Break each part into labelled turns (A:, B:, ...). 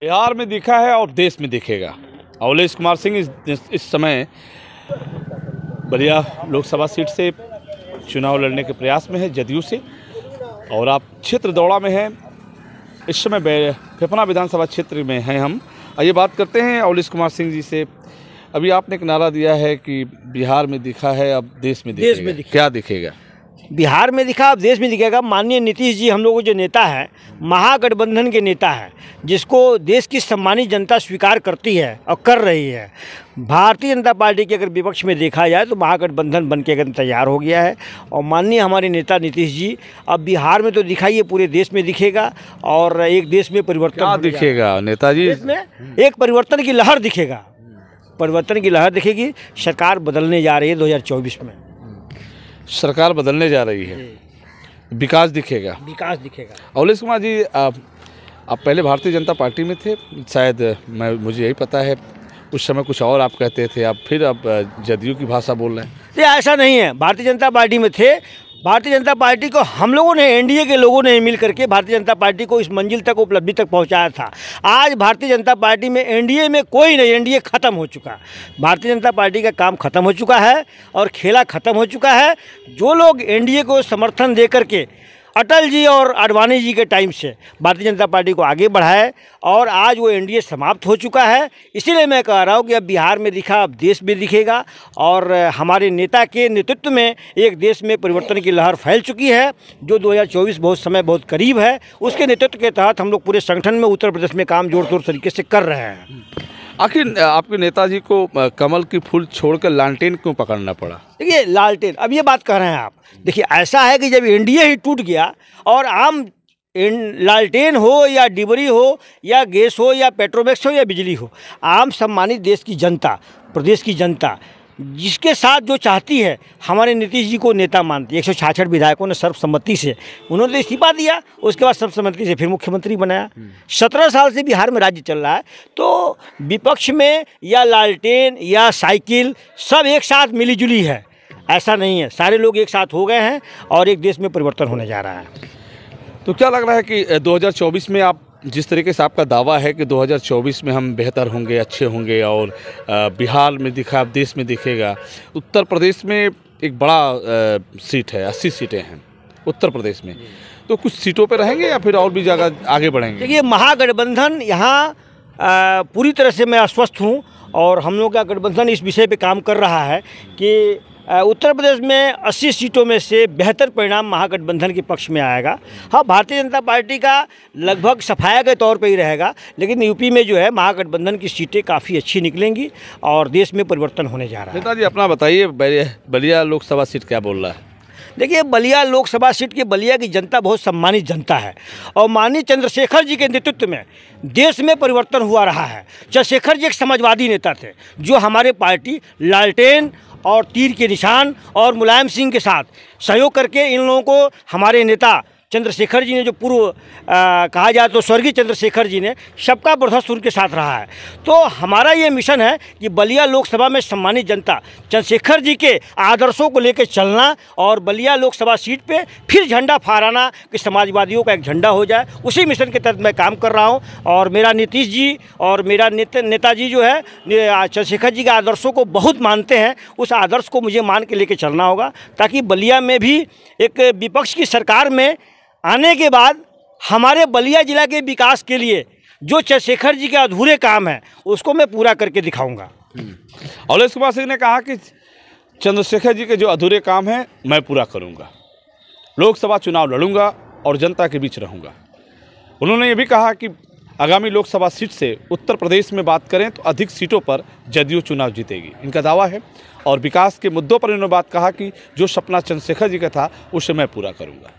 A: बिहार में दिखा है और देश में दिखेगा अवलेश कुमार सिंह इस, इस समय बलिया लोकसभा सीट से चुनाव लड़ने के प्रयास में है जदयू से और आप क्षेत्र दौड़ा में हैं इस समय फेफना विधानसभा क्षेत्र में हैं हम आइए बात करते हैं अवलेश कुमार सिंह जी से अभी आपने एक नारा दिया है कि बिहार में दिखा है अब देश में दिखेगा देश में क्या दिखेगा
B: बिहार में दिखा अब देश में दिखेगा माननीय नीतीश जी हम लोगों जो नेता है महागठबंधन के नेता है जिसको देश की सम्मानित जनता स्वीकार करती है और कर रही है भारतीय जनता पार्टी के अगर विपक्ष में देखा जाए तो महागठबंधन बन के अगर तैयार हो गया है और माननीय हमारे नेता नीतीश जी अब बिहार में तो दिखाइए पूरे देश में दिखेगा और एक देश में परिवर्तन दिखेगा
A: नेताजी इसमें
B: एक परिवर्तन की लहर दिखेगा
A: परिवर्तन की लहर दिखेगी सरकार बदलने जा रही है दो में सरकार बदलने जा रही है विकास दिखेगा विकास दिखेगा अवलेश कुमार जी आप आप पहले भारतीय जनता पार्टी में थे शायद मैं मुझे यही पता है उस समय कुछ और आप कहते थे आप फिर आप जदयू की भाषा बोल रहे
B: हैं ऐसा नहीं है भारतीय जनता पार्टी में थे भारतीय जनता पार्टी को हम लोगों ने एनडीए के लोगों ने मिल करके भारतीय जनता पार्टी को इस मंजिल तक उपलब्धि तक पहुंचाया था आज भारतीय जनता पार्टी में एनडीए में कोई नहीं एनडीए ख़त्म हो चुका भारतीय जनता पार्टी का काम खत्म हो चुका है और खेला ख़त्म हो चुका है जो लोग एनडीए को समर्थन दे करके अटल जी और अडवाणी जी के टाइम से भारतीय जनता पार्टी को आगे बढ़ाए और आज वो एनडीए समाप्त हो चुका है इसीलिए मैं कह रहा हूँ कि अब बिहार में दिखा अब देश में दिखेगा और हमारे नेता के नेतृत्व में एक देश में परिवर्तन की लहर फैल चुकी है जो 2024 बहुत समय बहुत करीब है उसके नेतृत्व के तहत हम लोग पूरे संगठन में उत्तर प्रदेश में काम जोर शोर तरीके से कर रहे हैं
A: आखिर आपके नेताजी को कमल की फूल छोड़कर लालटेन क्यों पकड़ना पड़ा
B: देखिए लालटेन अब ये बात कह रहे हैं आप देखिए ऐसा है कि जब एनडीए ही टूट गया और आम लालटेन हो या डिबरी हो या गैस हो या पेट्रोमैक्स हो या बिजली हो आम सम्मानित देश की जनता प्रदेश की जनता जिसके साथ जो चाहती है हमारे नीतीश जी को नेता मानती है एक विधायकों ने सर्वसम्मति से उन्होंने तो इस्तीफा दिया उसके बाद सर्वसम्मति से फिर मुख्यमंत्री बनाया हम्म। सत्रह साल से बिहार में राज्य चल रहा है तो विपक्ष में या लालटेन या साइकिल सब एक साथ मिलीजुली है ऐसा नहीं है सारे लोग एक साथ हो गए हैं और एक देश में परिवर्तन होने जा रहा है
A: तो क्या लग रहा है कि 2024 में आप जिस तरीके से आपका दावा है कि 2024 में हम बेहतर होंगे अच्छे होंगे और बिहार में दिखा देश में दिखेगा उत्तर प्रदेश में एक बड़ा सीट है अस्सी सीटें हैं उत्तर प्रदेश में तो कुछ सीटों पर रहेंगे या फिर और भी ज़्यादा आगे बढ़ेंगे देखिए महागठबंधन यहाँ पूरी तरह से मैं अस्वस्थ हूँ और हम
B: लोग का गठबंधन इस विषय पे काम कर रहा है कि उत्तर प्रदेश में 80 सीटों में से बेहतर परिणाम महागठबंधन के पक्ष में आएगा हाँ भारतीय जनता पार्टी का लगभग सफाया के तौर पर ही रहेगा लेकिन यूपी में जो है महागठबंधन की सीटें काफ़ी अच्छी निकलेंगी और देश में परिवर्तन होने जा रहा
A: है नेताजी अपना बताइए बलिया लोकसभा सीट क्या बोल रहा है
B: देखिए बलिया लोकसभा सीट की बलिया की जनता बहुत सम्मानित जनता है और माननीय चंद्रशेखर जी के नेतृत्व में देश में परिवर्तन हुआ रहा है चंद्रशेखर जी एक समाजवादी नेता थे जो हमारे पार्टी लालटेन और तीर के निशान और मुलायम सिंह के साथ सहयोग करके इन लोगों को हमारे नेता चंद्रशेखर जी ने जो पूर्व कहा जाए तो स्वर्गीय चंद्रशेखर जी ने सबका बर्धस्त उनके साथ रहा है तो हमारा ये मिशन है कि बलिया लोकसभा में सम्मानित जनता चंद्रशेखर जी के आदर्शों को लेकर चलना और बलिया लोकसभा सीट पर फिर झंडा फहराना कि समाजवादियों का एक झंडा हो जाए उसी मिशन के तहत मैं काम कर रहा हूँ और मेरा नीतीश जी और मेरा नेताजी जो है चंद्रशेखर जी के आदर्शों को बहुत मानते हैं उस आदर्श को मुझे मान के लेके चलना होगा ताकि बलिया में भी एक विपक्ष की सरकार में आने के बाद हमारे बलिया ज़िला के विकास के लिए जो चंद्रशेखर जी के अधूरे काम हैं उसको मैं पूरा करके दिखाऊंगा
A: हम्म। अवलेश कुमार सिंह ने कहा कि चंद्रशेखर जी के जो अधूरे काम हैं मैं पूरा करूंगा लोकसभा चुनाव लड़ूंगा और जनता के बीच रहूंगा उन्होंने ये भी कहा कि आगामी लोकसभा सीट से उत्तर प्रदेश में बात करें तो अधिक सीटों पर जदयू चुनाव जीतेगी इनका दावा है और विकास के मुद्दों पर इन्होंने बात कहा कि जो सपना चंद्रशेखर जी का था उसे मैं पूरा करूँगा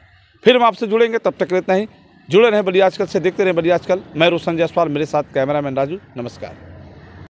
A: फिर हम आपसे जुड़ेंगे तब तक इतना ही जुड़े रहें बलियाजकल से देखते रहें बलियाजकल मैं रोशन जायसवाल मेरे साथ कैमरामैन राजू नमस्कार